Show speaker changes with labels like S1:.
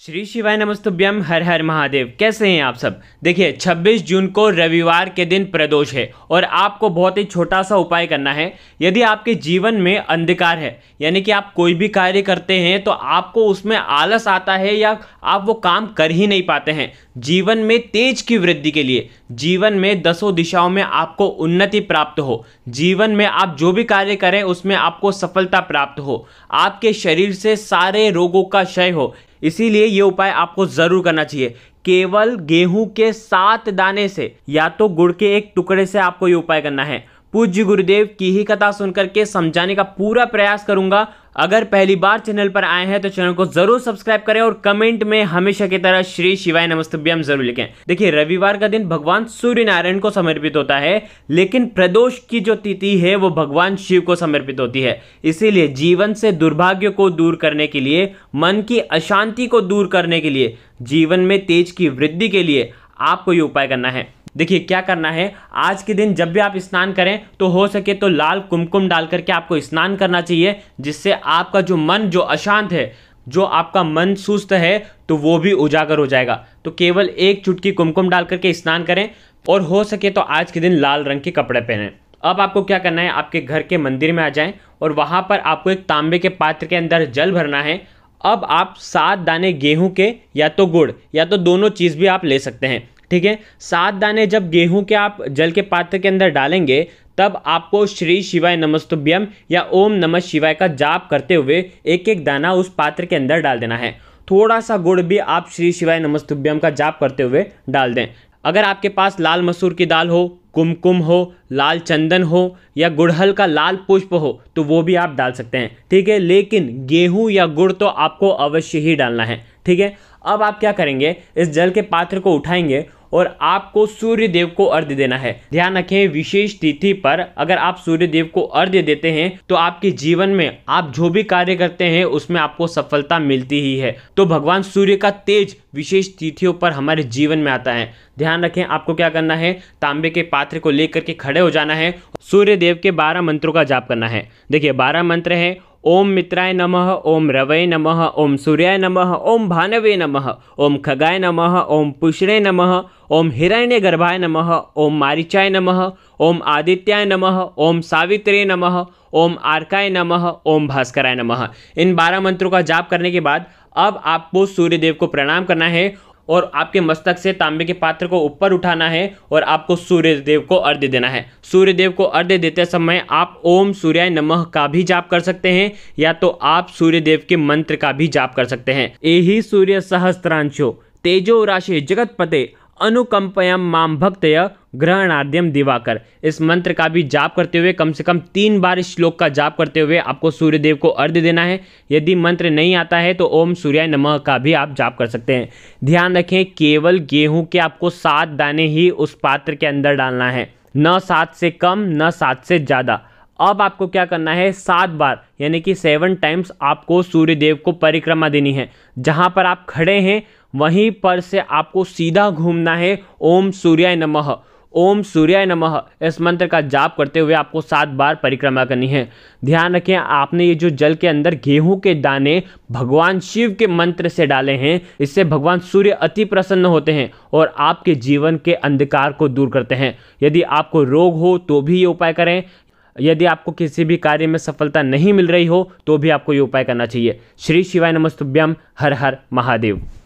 S1: श्री शिवाय नमस्तुभ्यम हर हर महादेव कैसे हैं आप सब देखिए 26 जून को रविवार के दिन प्रदोष है और आपको बहुत ही छोटा सा उपाय करना है यदि आपके जीवन में अंधकार है यानी कि आप कोई भी कार्य करते हैं तो आपको उसमें आलस आता है या आप वो काम कर ही नहीं पाते हैं जीवन में तेज की वृद्धि के लिए जीवन में दसों दिशाओं में आपको उन्नति प्राप्त हो जीवन में आप जो भी कार्य करें उसमें आपको सफलता प्राप्त हो आपके शरीर से सारे रोगों का क्षय हो इसीलिए ये उपाय आपको ज़रूर करना चाहिए केवल गेहूं के सात दाने से या तो गुड़ के एक टुकड़े से आपको ये उपाय करना है पूज्य गुरुदेव की ही कथा सुनकर के समझाने का पूरा प्रयास करूंगा अगर पहली बार चैनल पर आए हैं तो चैनल को जरूर सब्सक्राइब करें और कमेंट में हमेशा की तरह श्री शिवाय नमस्तभ्यम जरूर लिखें देखिए रविवार का दिन भगवान सूर्य नारायण को समर्पित होता है लेकिन प्रदोष की जो तिथि है वो भगवान शिव को समर्पित होती है इसीलिए जीवन से दुर्भाग्य को दूर करने के लिए मन की अशांति को दूर करने के लिए जीवन में तेज की वृद्धि के लिए आपको ये उपाय करना है देखिए क्या करना है आज के दिन जब भी आप स्नान करें तो हो सके तो लाल कुमकुम डाल करके आपको स्नान करना चाहिए जिससे आपका जो मन जो अशांत है जो आपका मन सुस्त है तो वो भी उजागर हो जाएगा तो केवल एक चुटकी कुमकुम डाल करके स्नान करें और हो सके तो आज के दिन लाल रंग के कपड़े पहने अब आपको क्या करना है आपके घर के मंदिर में आ जाएं और वहाँ पर आपको एक तांबे के पात्र के अंदर जल भरना है अब आप सात दाने गेहूं के या तो गुड़ या तो दोनों चीज़ भी आप ले सकते हैं ठीक है सात दाने जब गेहूं के आप जल के पात्र के अंदर डालेंगे तब आपको श्री शिवाय नमस्तुभ्यम या ओम नमः शिवाय का जाप करते हुए एक एक दाना उस पात्र के अंदर डाल देना है थोड़ा सा गुड़ भी आप श्री शिवाय नमस्तुभ्यम का जाप करते हुए डाल दें अगर आपके पास लाल मसूर की दाल हो कुमकुम हो लाल चंदन हो या गुड़हल का लाल पुष्प हो तो वो भी आप डाल सकते हैं ठीक है लेकिन गेहूं या गुड़ तो आपको अवश्य ही डालना है ठीक है अब आप क्या करेंगे इस जल के पात्र को उठाएंगे और आपको सूर्य देव को अर्घ्य देना है ध्यान रखें विशेष तिथि पर अगर आप सूर्य देव को अर्घ्य देते हैं तो आपके जीवन में आप जो भी कार्य करते हैं उसमें आपको सफलता मिलती ही है तो भगवान सूर्य का तेज विशेष तिथियों पर हमारे जीवन में आता है ध्यान रखें आपको क्या करना है तांबे के पात्र को लेकर के खड़े हो जाना है सूर्य देव के बारह मंत्रों का जाप करना है देखिए बारह मंत्र हैं ओम मित्राय नमः ओम रवय नमः ओम सूर्याय नमः ओम भानवे नमः ओम खगाय नमः ओम पुष्णे नमः ओम हिरण्य गर्भाय नम ओम मारिचाय नम ओम आदित्याय नम ओम सावित्रे नम ओम आर्काय नम ओम भास्कराय नम इन बारह मंत्रों का जाप करने के बाद अब आपको सूर्यदेव को प्रणाम करना है और आपके मस्तक से तांबे के पात्र को ऊपर उठाना है और आपको सूर्य देव को अर्घ्य देना है सूर्य देव को अर्घ्य देते समय आप ओम सूर्याय नमः का भी जाप कर सकते हैं या तो आप सूर्य देव के मंत्र का भी जाप कर सकते हैं यही सूर्य सहस्त्रांशो तेजो राशि जगत पते अनुकंपयम माम भक्त ग्रहणाद्यम दिवाकर इस मंत्र का भी जाप करते हुए कम से कम तीन बार इस श्लोक का जाप करते हुए आपको सूर्यदेव को अर्घ्य देना है यदि मंत्र नहीं आता है तो ओम सूर्याय नमः का भी आप जाप कर सकते हैं ध्यान रखें केवल गेहूं के आपको सात दाने ही उस पात्र के अंदर डालना है न सात से कम न सात से ज़्यादा अब आपको क्या करना है सात बार यानी कि सेवन टाइम्स आपको सूर्य देव को परिक्रमा देनी है जहाँ पर आप खड़े हैं वहीं पर से आपको सीधा घूमना है ओम सूर्याय नमः ओम सूर्याय नमः इस मंत्र का जाप करते हुए आपको सात बार परिक्रमा करनी है ध्यान रखें आपने ये जो जल के अंदर गेहूं के दाने भगवान शिव के मंत्र से डाले हैं इससे भगवान सूर्य अति प्रसन्न होते हैं और आपके जीवन के अंधकार को दूर करते हैं यदि आपको रोग हो तो भी ये उपाय करें यदि आपको किसी भी कार्य में सफलता नहीं मिल रही हो तो भी आपको ये उपाय करना चाहिए श्री शिवाय नमस्तुभ्यम हर हर महादेव